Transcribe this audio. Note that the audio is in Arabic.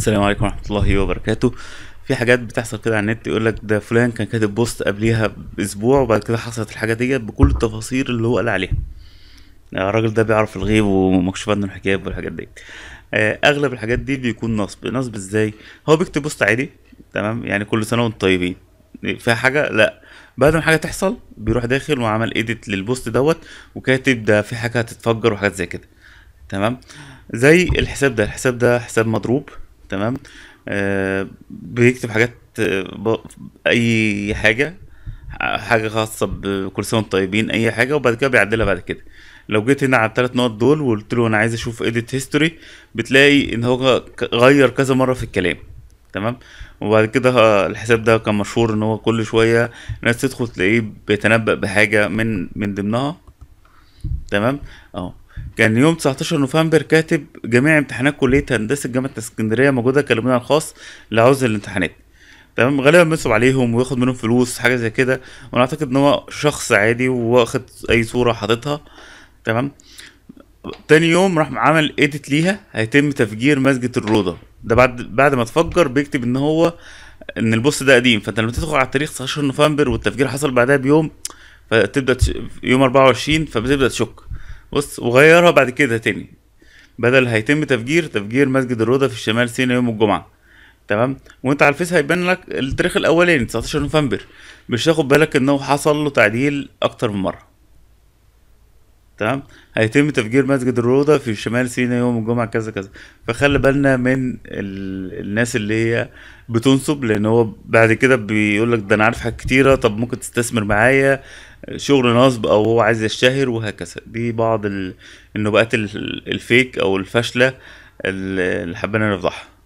السلام عليكم ورحمة الله وبركاته في حاجات بتحصل كده على النت يقول لك ده فلان كان كاتب بوست قبليها باسبوع وبعد كده حصلت الحاجة ديت بكل التفاصيل اللي هو قال عليها آه، الراجل ده بيعرف الغيب ومكشوف عنه الحجاب والحاجات دي آه، اغلب الحاجات دي بيكون نصب نصب ازاي هو بيكتب بوست عادي تمام يعني كل سنه وانتم طيبين فيها حاجه لا بعد ما حاجه تحصل بيروح داخل وعمل ايديت للبوست دوت وكاتب ده في حاجه هتتفجر وحاجات زي كده تمام زي الحساب ده الحساب ده حساب مضروب تمام آه، بيكتب حاجات آه، اي حاجه حاجه خاصه بكل سنه طيبين اي حاجه وبعد كده بيعدلها بعد كده لو جيت هنا على الثلاث نقط دول وقلت له انا عايز اشوف اديت هيستوري بتلاقي ان هو غير كذا مره في الكلام تمام وبعد كده الحساب ده كان مشهور ان هو كل شويه الناس تدخل تلاقيه بيتنبأ بحاجه من من ضمنها تمام اهو كان يوم 19 نوفمبر كاتب جميع امتحانات كليه هندسه جامعه اسكندريه موجوده كلمونا الخاص لعوز الامتحانات تمام غالبا بينصب عليهم وياخد منهم فلوس حاجه زي كده وانا اعتقد ان هو شخص عادي واخد اي صوره حاططها تمام تاني يوم راح عمل اديت ليها هيتم تفجير مسجد الروضه ده بعد بعد ما تفجر بيكتب ان هو ان البوست ده قديم فانت لما تدخل على التاريخ 19 نوفمبر والتفجير حصل بعدها بيوم فتبدا يوم 24 فبتبدا تشك بص وغيرها بعد كده تاني بدل هيتم تفجير تفجير مسجد الروضه في شمال سينا يوم الجمعه تمام وانت على الفيس هيبان لك التاريخ الاولاني 19 نوفمبر مش هتاخد بالك انه حصل له تعديل اكتر من مره تمام هيتم تفجير مسجد الروضه في شمال سيناء يوم الجمعه كذا كذا فخلي بالنا من ال... الناس اللي هي بتنصب لان هو بعد كده بيقول لك ده انا عارف حاجات كتيره طب ممكن تستثمر معايا شغل نصب او هو عايز يشتهر وهكذا دي بعض ال... النبات الفيك او الفاشله اللي حبينا نفضحها